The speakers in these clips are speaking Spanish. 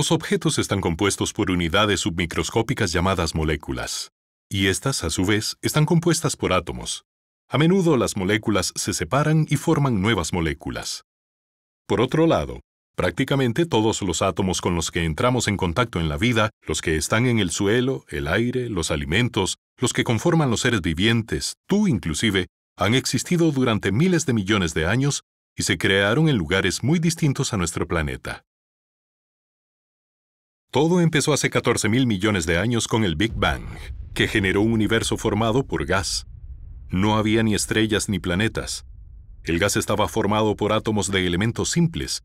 Los objetos están compuestos por unidades submicroscópicas llamadas moléculas, y estas, a su vez, están compuestas por átomos. A menudo las moléculas se separan y forman nuevas moléculas. Por otro lado, prácticamente todos los átomos con los que entramos en contacto en la vida, los que están en el suelo, el aire, los alimentos, los que conforman los seres vivientes, tú inclusive, han existido durante miles de millones de años y se crearon en lugares muy distintos a nuestro planeta. Todo empezó hace 14 mil millones de años con el Big Bang, que generó un universo formado por gas. No había ni estrellas ni planetas. El gas estaba formado por átomos de elementos simples,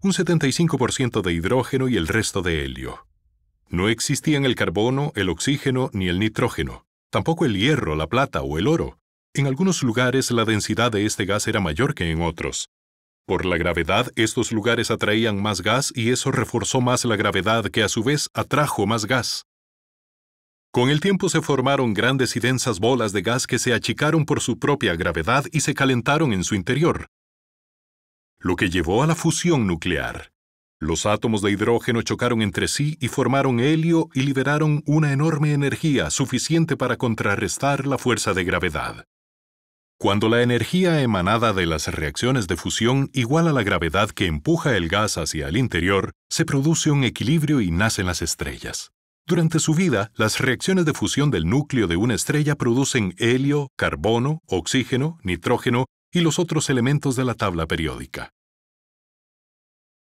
un 75% de hidrógeno y el resto de helio. No existían el carbono, el oxígeno ni el nitrógeno, tampoco el hierro, la plata o el oro. En algunos lugares la densidad de este gas era mayor que en otros. Por la gravedad, estos lugares atraían más gas y eso reforzó más la gravedad que a su vez atrajo más gas. Con el tiempo se formaron grandes y densas bolas de gas que se achicaron por su propia gravedad y se calentaron en su interior, lo que llevó a la fusión nuclear. Los átomos de hidrógeno chocaron entre sí y formaron helio y liberaron una enorme energía suficiente para contrarrestar la fuerza de gravedad. Cuando la energía emanada de las reacciones de fusión iguala la gravedad que empuja el gas hacia el interior, se produce un equilibrio y nacen las estrellas. Durante su vida, las reacciones de fusión del núcleo de una estrella producen helio, carbono, oxígeno, nitrógeno y los otros elementos de la tabla periódica.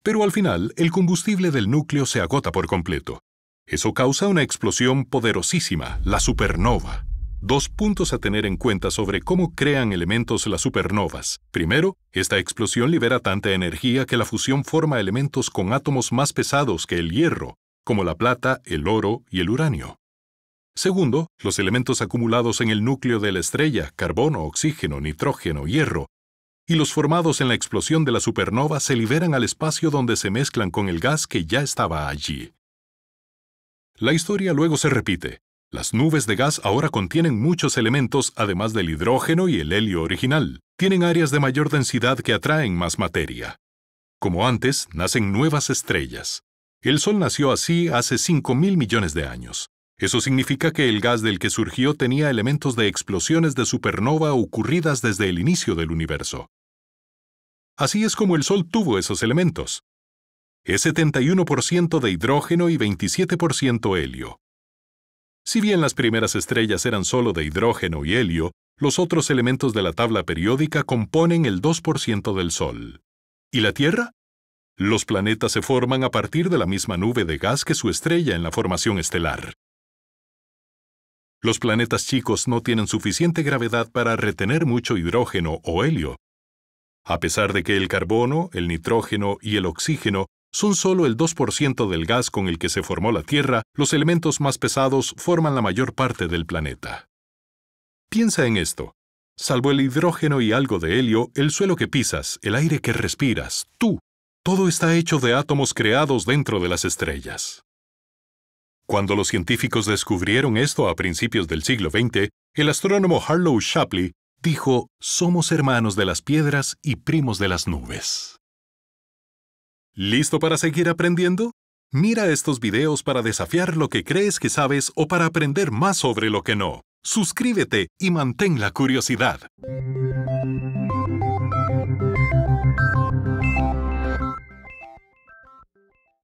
Pero al final, el combustible del núcleo se agota por completo. Eso causa una explosión poderosísima, la supernova dos puntos a tener en cuenta sobre cómo crean elementos las supernovas. Primero, esta explosión libera tanta energía que la fusión forma elementos con átomos más pesados que el hierro, como la plata, el oro y el uranio. Segundo, los elementos acumulados en el núcleo de la estrella, carbono, oxígeno, nitrógeno, hierro, y los formados en la explosión de la supernova se liberan al espacio donde se mezclan con el gas que ya estaba allí. La historia luego se repite. Las nubes de gas ahora contienen muchos elementos además del hidrógeno y el helio original. Tienen áreas de mayor densidad que atraen más materia. Como antes, nacen nuevas estrellas. El Sol nació así hace 5.000 millones de años. Eso significa que el gas del que surgió tenía elementos de explosiones de supernova ocurridas desde el inicio del universo. Así es como el Sol tuvo esos elementos. Es 71% de hidrógeno y 27% helio. Si bien las primeras estrellas eran solo de hidrógeno y helio, los otros elementos de la tabla periódica componen el 2% del Sol. ¿Y la Tierra? Los planetas se forman a partir de la misma nube de gas que su estrella en la formación estelar. Los planetas chicos no tienen suficiente gravedad para retener mucho hidrógeno o helio. A pesar de que el carbono, el nitrógeno y el oxígeno son solo el 2% del gas con el que se formó la Tierra, los elementos más pesados forman la mayor parte del planeta. Piensa en esto. Salvo el hidrógeno y algo de helio, el suelo que pisas, el aire que respiras, tú, todo está hecho de átomos creados dentro de las estrellas. Cuando los científicos descubrieron esto a principios del siglo XX, el astrónomo Harlow Shapley dijo, somos hermanos de las piedras y primos de las nubes. ¿Listo para seguir aprendiendo? Mira estos videos para desafiar lo que crees que sabes o para aprender más sobre lo que no. Suscríbete y mantén la curiosidad.